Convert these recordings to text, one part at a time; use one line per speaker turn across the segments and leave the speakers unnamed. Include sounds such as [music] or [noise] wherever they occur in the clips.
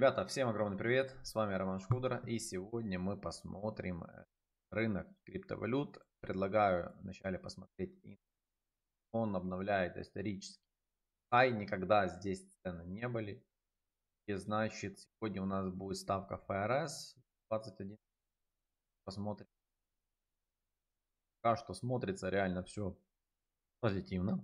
Ребята, всем огромный привет, с вами Роман Шкудер, и сегодня мы посмотрим э, рынок криптовалют. Предлагаю вначале посмотреть, он обновляет исторический хай, никогда здесь цены не были. И значит, сегодня у нас будет ставка ФРС 21. Посмотрим. Пока что смотрится реально все позитивно.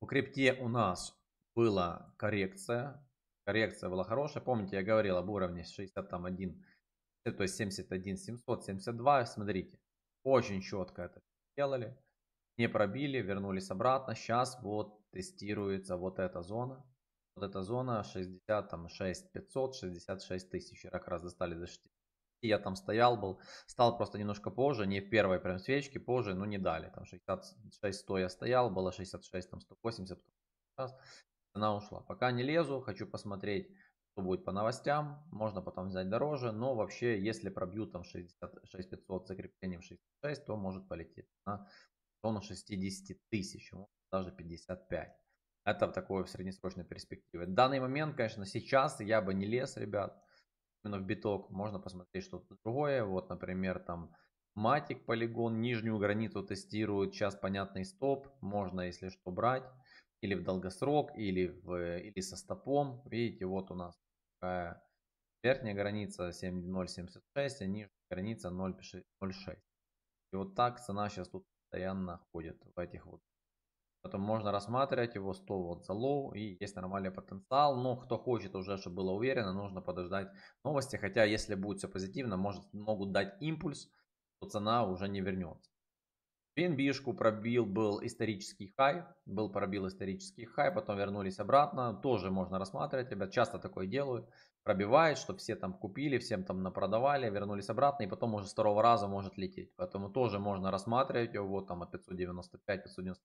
По крипте у нас была коррекция коррекция была хорошая. Помните, я говорил об уровне 61, э, то есть 71, 772. Смотрите, очень четко это сделали. Не пробили, вернулись обратно. Сейчас вот тестируется вот эта зона. Вот эта зона 60, там 6 500, 66 тысяч. Как раз достали за 60. Я там стоял был, стал просто немножко позже, не в первой прям свечке, позже, но не дали. Там 66 100 я стоял, было 66, там 180, потом Цена ушла. Пока не лезу, хочу посмотреть, что будет по новостям. Можно потом взять дороже, но вообще, если пробьют там 60, 6500 с закреплением 66, то может полететь на зону 60 тысяч, даже 55. Это в такой среднесрочной перспективе. В данный момент, конечно, сейчас я бы не лез, ребят. Именно в биток можно посмотреть что-то другое. Вот, например, там матик полигон, нижнюю границу тестируют. Сейчас понятный стоп. Можно, если что, брать или в долгосрок, или, в, или со стопом. Видите, вот у нас такая верхняя граница 7.076, а нижняя граница 0.6. И вот так цена сейчас тут постоянно ходит в этих вот. Потом можно рассматривать его 100 вот за лоу и есть нормальный потенциал. Но кто хочет уже, чтобы было уверенно, нужно подождать новости. Хотя если будет все позитивно, может, могут дать импульс, то цена уже не вернется. BNB-шку пробил, был исторический хай, был пробил исторический хай, потом вернулись обратно, тоже можно рассматривать, ребят, часто такое делают, пробивает, что все там купили, всем там напродавали, вернулись обратно, и потом уже с второго раза может лететь, поэтому тоже можно рассматривать его, вот там от 595, 590,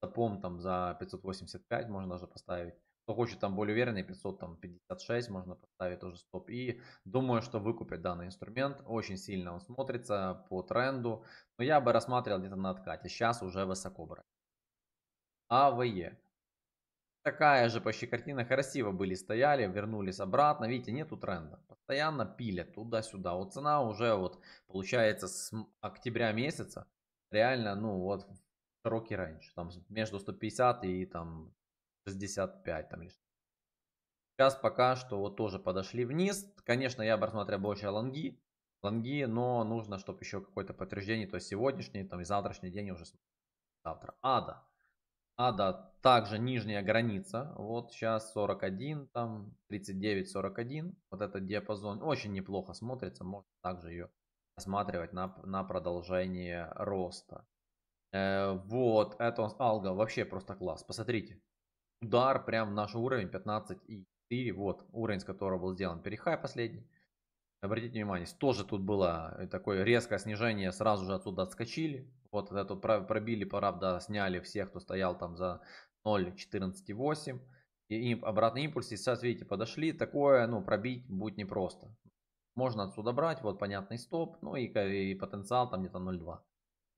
топом там за 585 можно даже поставить, кто хочет там более уверенный, 556 можно поставить тоже стоп. И думаю, что выкупит данный инструмент. Очень сильно он смотрится по тренду. Но я бы рассматривал где-то на откате. Сейчас уже высоко брать. АВЕ. Такая же почти картина. Красиво были, стояли, вернулись обратно. Видите, нету тренда. Постоянно пилят туда-сюда. Вот цена уже вот получается с октября месяца. Реально, ну вот широкий раньше Там между 150 и там 65 там лишь. Сейчас пока что вот тоже подошли вниз. Конечно, я просматриваю больше лонги, лонги, но нужно, чтобы еще какое-то подтверждение, то есть сегодняшний там и завтрашний день уже завтра. Ада. Ада также нижняя граница. Вот сейчас 41, там 39, 41. Вот этот диапазон очень неплохо смотрится. Можно также ее осматривать на, на продолжение роста. Э, вот, это он, алга вообще просто класс. Посмотрите, удар прям в наш уровень 15 и 4. Вот уровень, с которого был сделан перехай последний. Обратите внимание, тоже тут было э, такое резкое снижение, сразу же отсюда отскочили. Вот это пробили, правда, сняли всех, кто стоял там за 0.14.8. И им обратный импульс, и сейчас, видите, подошли. Такое, ну, пробить будет непросто. Можно отсюда брать, вот понятный стоп, ну и, и потенциал там где-то 0.2.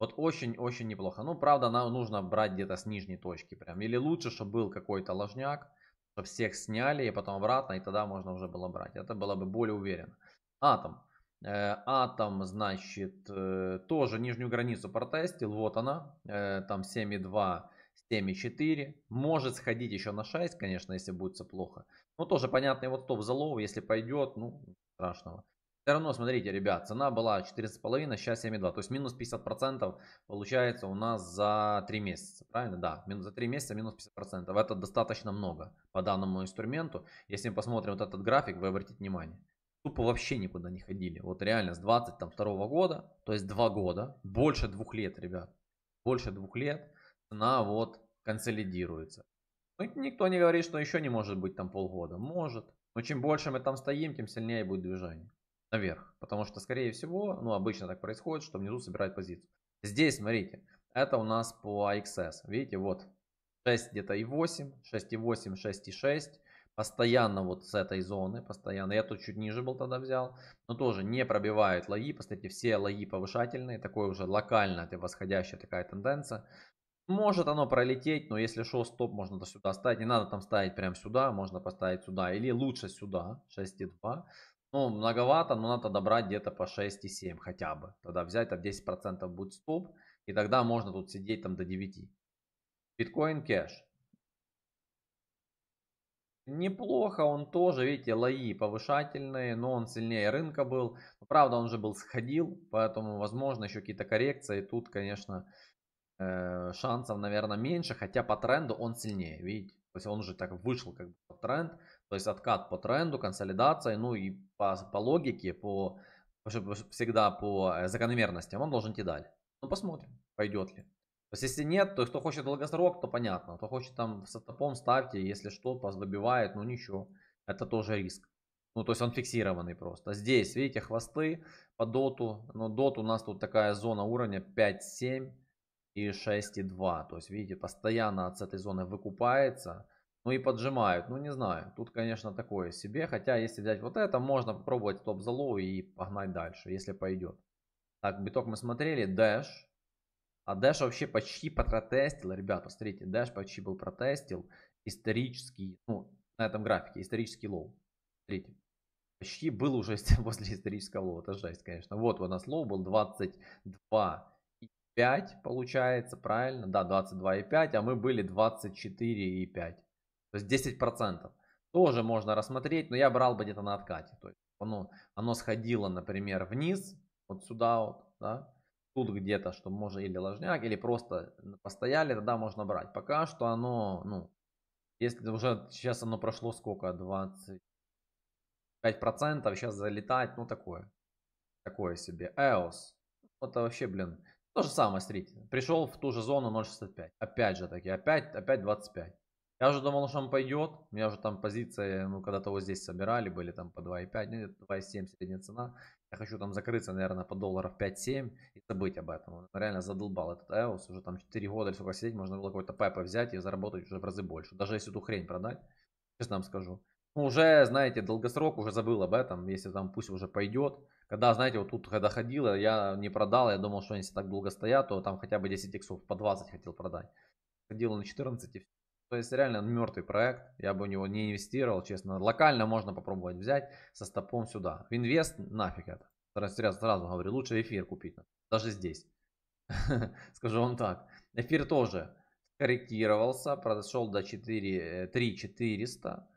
Вот очень-очень неплохо. Ну, правда, нам нужно брать где-то с нижней точки прям. Или лучше, чтобы был какой-то ложняк, чтобы всех сняли и потом обратно, и тогда можно уже было брать. Это было бы более уверенно. Атом. Э, атом, значит, э, тоже нижнюю границу протестил. Вот она. Э, там 7,2, 7,4. Может сходить еще на 6, конечно, если будет все плохо. Но ну, тоже понятный вот топ залов. Если пойдет, ну, страшного. Все равно, смотрите, ребят, цена была 14,5, сейчас 7,2. То есть минус 50% получается у нас за 3 месяца, правильно? Да, минус, за 3 месяца минус 50%. Это достаточно много по данному инструменту. Если мы посмотрим вот этот график, вы обратите внимание. Тупо вообще никуда не ходили. Вот реально с 22 года, то есть 2 года, больше 2 лет, ребят. Больше 2 лет цена вот консолидируется. Ну, никто не говорит, что еще не может быть там полгода. Может. Но чем больше мы там стоим, тем сильнее будет движение наверх. Потому что, скорее всего, ну, обычно так происходит, что внизу собирают позицию. Здесь, смотрите, это у нас по XS. Видите, вот 6 где-то и 8, 6 и 8, 6 и 6. Постоянно вот с этой зоны, постоянно. Я тут чуть ниже был тогда взял, но тоже не пробивает лои. Посмотрите, все лои повышательные, такое уже локально это восходящая такая тенденция. Может оно пролететь, но если шо, стоп, можно до сюда ставить. Не надо там ставить прямо сюда, можно поставить сюда. Или лучше сюда, 6,2. Ну, многовато, но надо добрать где-то по 6,7 хотя бы. Тогда взять там 10% будет стоп, и тогда можно тут сидеть там до 9. Биткоин кэш. Неплохо он тоже, видите, лои повышательные, но он сильнее рынка был. правда, он же был сходил, поэтому, возможно, еще какие-то коррекции. Тут, конечно, э, шансов, наверное, меньше, хотя по тренду он сильнее, видите. То есть он уже так вышел как бы по тренд. То есть откат по тренду, консолидация, ну и по, по логике, по, всегда по э, закономерностям он должен идти далее. Ну посмотрим, пойдет ли. То есть если нет, то кто хочет долгосрок, то понятно. Кто хочет там с топом ставьте, если что, добивает, ну ничего. Это тоже риск. Ну, то есть он фиксированный просто. Здесь, видите, хвосты по доту. Но дот у нас тут такая зона уровня 5.7 и 6.2. То есть, видите, постоянно от этой зоны выкупается. Ну и поджимают. Ну не знаю. Тут, конечно, такое себе. Хотя, если взять вот это, можно попробовать топ залоу и погнать дальше, если пойдет. Так, биток мы смотрели. Dash. А Dash вообще почти протестил. Ребята, смотрите, Dash почти был протестил. Исторический, ну, на этом графике, исторический лоу. Смотрите. Почти был уже [laughs] после исторического лоу. Это жесть, конечно. Вот у нас лоу был 22 5 получается, правильно? Да, 22,5, а мы были 24,5. То есть 10% тоже можно рассмотреть, но я брал бы где-то на откате. То есть оно, оно сходило, например, вниз, вот сюда вот, да, тут где-то, что можно или ложняк, или просто постояли, тогда можно брать. Пока что оно, ну, если уже сейчас оно прошло сколько, 25%, сейчас залетать, ну такое, такое себе. EOS, это вообще, блин, то же самое, смотрите, пришел в ту же зону 0.65, опять же таки, опять, опять 25. Я уже думал, что он пойдет. У меня уже там позиция, ну, когда-то вот здесь собирали, были там по 2,5, нет, 2,7 средняя цена. Я хочу там закрыться, наверное, по долларов 5-7 и забыть об этом. Он реально задолбал этот EOS, уже там 4 года или сколько сидеть, можно было какой-то пепа взять и заработать уже в разы больше. Даже если эту хрень продать, честно вам скажу. Ну, уже, знаете, долгосрок, уже забыл об этом, если там пусть уже пойдет. Когда, знаете, вот тут, когда ходила, я не продал, я думал, что если так долго стоят, то там хотя бы 10 иксов по 20 хотел продать. Ходила на 14 и все. То есть реально мертвый проект, я бы в него не инвестировал, честно. Локально можно попробовать взять со стопом сюда. В инвест нафиг это. Сразу, сразу говорю, лучше эфир купить. Даже здесь. [laughs] Скажу вам так. Эфир тоже корректировался, прошел до 4, 3 400.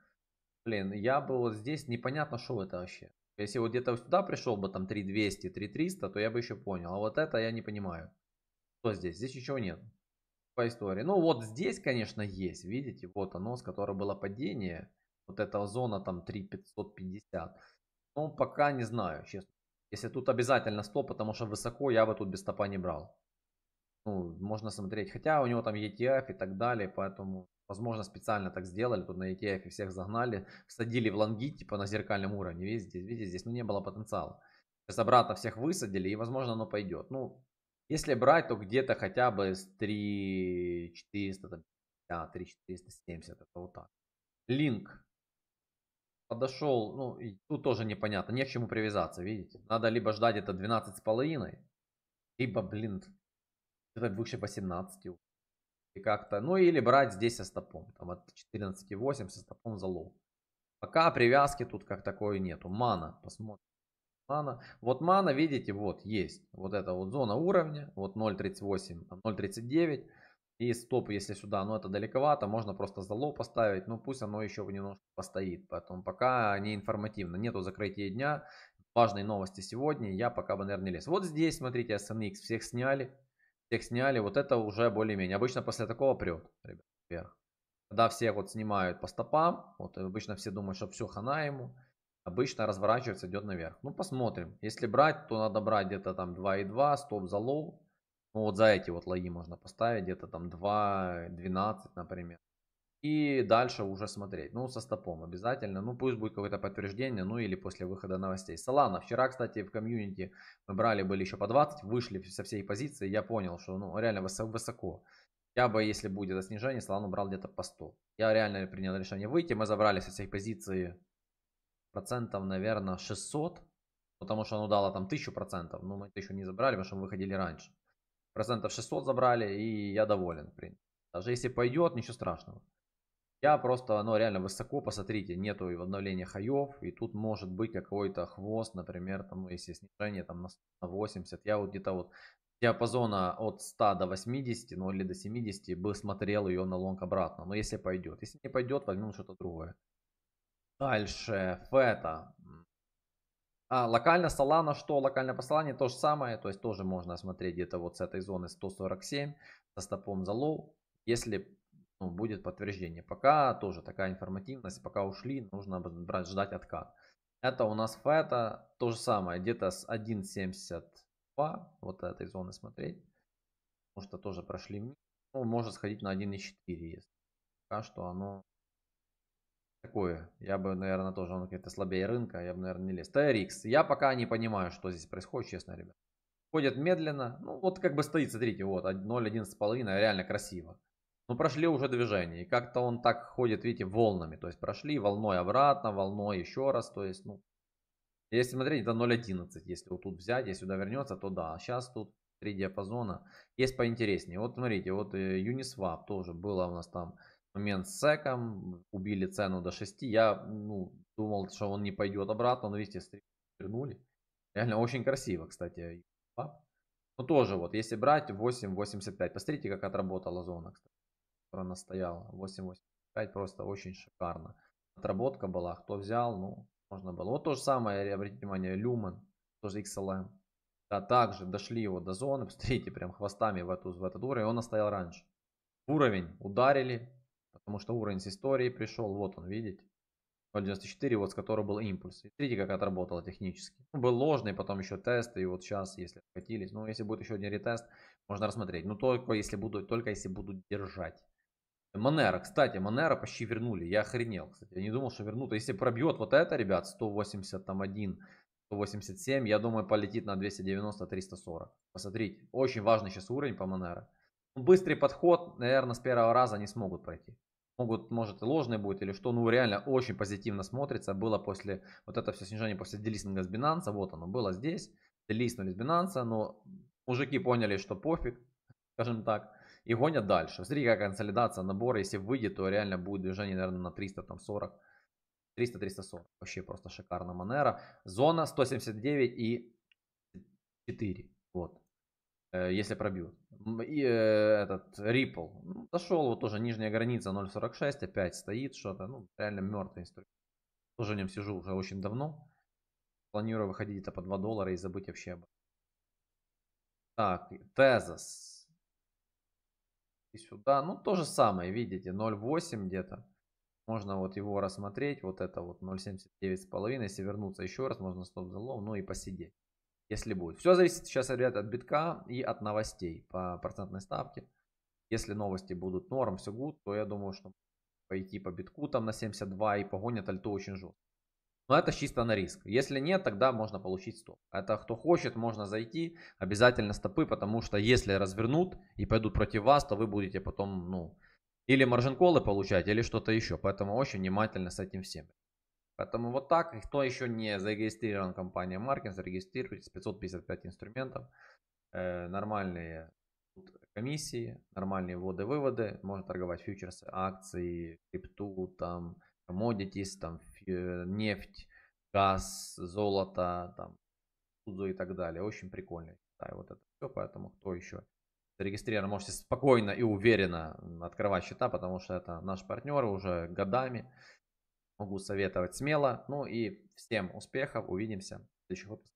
Блин, я бы вот здесь непонятно, что это вообще. Если вот где-то сюда пришел бы там 3200, 3300, то я бы еще понял. А вот это я не понимаю. Что здесь? Здесь ничего нет по истории. Ну, вот здесь, конечно, есть, видите, вот оно, с которого было падение. Вот эта зона там 3550. Ну, пока не знаю, честно. Если тут обязательно 100, потому что высоко, я бы тут без стопа не брал. Ну, можно смотреть. Хотя у него там ETF и так далее, поэтому, возможно, специально так сделали. Тут на ETF всех загнали, всадили в лонги, типа на зеркальном уровне. Видите, видите, здесь ну, не было потенциала. Сейчас обратно всех высадили, и, возможно, оно пойдет. Ну, если брать, то где-то хотя бы с 3400, там, да, 3470, это вот так. Линк подошел, ну, и тут тоже непонятно, не к чему привязаться, видите. Надо либо ждать это с половиной, либо, блин, это выше 18 и как-то, ну или брать здесь со стопом, там от 14,8 со стопом за лоу. Пока привязки тут как такой нету. Мана, посмотрим. Мана. Вот мана, видите, вот есть. Вот это вот зона уровня. Вот 0.38, 0.39. И стоп, если сюда, но ну, это далековато, можно просто за лоу поставить, ну пусть оно еще немножко постоит. Поэтому пока не информативно, нету закрытия дня, важные новости сегодня, я пока бы, наверное, не лез. Вот здесь, смотрите, SNX, всех сняли, всех сняли, вот это уже более-менее. Обычно после такого прет, ребят, вверх. Когда всех вот снимают по стопам, вот обычно все думают, что все хана ему, обычно разворачивается, идет наверх. Ну, посмотрим. Если брать, то надо брать где-то там 2,2, стоп за лоу. Ну, вот за эти вот лои можно поставить, где-то там 2,12, например. И дальше уже смотреть. Ну, со стопом обязательно. Ну, пусть будет какое-то подтверждение, ну, или после выхода новостей. Салана. Вчера, кстати, в комьюнити мы брали, были еще по 20, вышли со всей позиции. Я понял, что, ну, реально высоко. Я бы, если будет это снижение, Салану брал где-то по 100. Я реально принял решение выйти. Мы забрали со всей позиции процентов, наверное, 600, потому что оно дало там 1000 процентов, но мы это еще не забрали, потому что мы выходили раньше. Процентов 600 забрали, и я доволен, в принципе. Даже если пойдет, ничего страшного. Я просто, оно ну, реально высоко, посмотрите, нету и в обновлении хаев, и тут может быть какой-то хвост, например, там, ну, если снижение там на 80, я вот где-то вот диапазона от 100 до 80, ну или до 70 бы смотрел ее на лонг обратно, но если пойдет. Если не пойдет, возьмем что-то другое. Дальше, фета. А, локально Solana, что локальное послание, то же самое. То есть тоже можно смотреть где-то вот с этой зоны 147 со стопом за лоу. Если ну, будет подтверждение. Пока тоже такая информативность, пока ушли, нужно брать, ждать откат. Это у нас фета, то же самое, где-то с 1.72, вот этой зоны смотреть. Потому что тоже прошли вниз. Ну, может сходить на 1.4, если пока что оно такое. Я бы, наверное, тоже, он какие-то слабее рынка, я бы, наверное, не лез. TRX. Я пока не понимаю, что здесь происходит, честно, ребят. Ходят медленно. Ну, вот как бы стоит, смотрите, вот, 0,11,5, реально красиво. Но прошли уже движение, и как-то он так ходит, видите, волнами. То есть, прошли волной обратно, волной еще раз, то есть, ну... Если смотреть, это 0,11, если вот тут взять, если сюда вернется, то да. Сейчас тут три диапазона. Есть поинтереснее. Вот смотрите, вот э, Uniswap тоже было у нас там момент с секом, убили цену до 6. Я ну, думал, что он не пойдет обратно, но видите, стрим вернули. Реально очень красиво, кстати. Но ну, тоже вот, если брать 8.85, посмотрите, как отработала зона, кстати, которая она стояла. 8.85 просто очень шикарно. Отработка была, кто взял, ну, можно было. Вот то же самое, обратите внимание, Люмен, тоже XLM. Эм. Да, также дошли его до зоны, [laughs] посмотрите, прям хвостами в, эту, в этот уровень, он стоял раньше. Уровень ударили, Потому что уровень с истории пришел, вот он, видите? 0.94, вот с которого был импульс. И смотрите, как отработало технически. Ну, был ложный, потом еще тест, и вот сейчас, если откатились. Ну, если будет еще один ретест, можно рассмотреть. Но ну, только если будут, только если будут держать. Манера, кстати, манера почти вернули. Я охренел, кстати. Я не думал, что вернут. Если пробьет вот это, ребят, 181, 187, я думаю, полетит на 290, 340. Посмотрите, очень важный сейчас уровень по манера. Ну, быстрый подход, наверное, с первого раза не смогут пройти могут, ну, может и ложный будет или что, ну реально очень позитивно смотрится. Было после, вот это все снижение после делистинга с Binance, вот оно было здесь, делистнули с Binance, но мужики поняли, что пофиг, скажем так, и гонят дальше. Смотри, какая консолидация набора, если выйдет, то реально будет движение, наверное, на 340. 300-340, вообще просто шикарно манера. Зона 179 и 4, вот. Э, если пробьют. И э, этот Ripple зашел, ну, вот тоже нижняя граница 0.46, опять стоит что-то, ну реально мертвый инструмент. Тоже в нем сижу уже очень давно. Планирую выходить это по 2 доллара и забыть вообще об этом. Так, Тезос. И сюда, ну то же самое, видите, 0.8 где-то. Можно вот его рассмотреть, вот это вот 0,795. если вернуться еще раз, можно стоп залом, ну и посидеть если будет. Все зависит сейчас, ребят, от битка и от новостей по процентной ставке. Если новости будут норм, все гуд, то я думаю, что пойти по битку там на 72 и погонят альту очень жестко. Но это чисто на риск. Если нет, тогда можно получить стоп. Это кто хочет, можно зайти. Обязательно стопы, потому что если развернут и пойдут против вас, то вы будете потом, ну, или маржин колы получать, или что-то еще. Поэтому очень внимательно с этим всем. Поэтому вот так. Кто еще не зарегистрирован, компания Markins, зарегистрируйтесь. 555 инструментов. Э, нормальные комиссии, нормальные вводы-выводы. Можно торговать фьючерсы, акции, крипту, там, commodities, там, э, нефть, газ, золото, там, Судзу и так далее. Очень прикольно. Да, вот это все. Поэтому кто еще зарегистрирован, можете спокойно и уверенно открывать счета, потому что это наш партнер уже годами могу советовать смело. Ну и всем успехов, увидимся в следующих выпусках.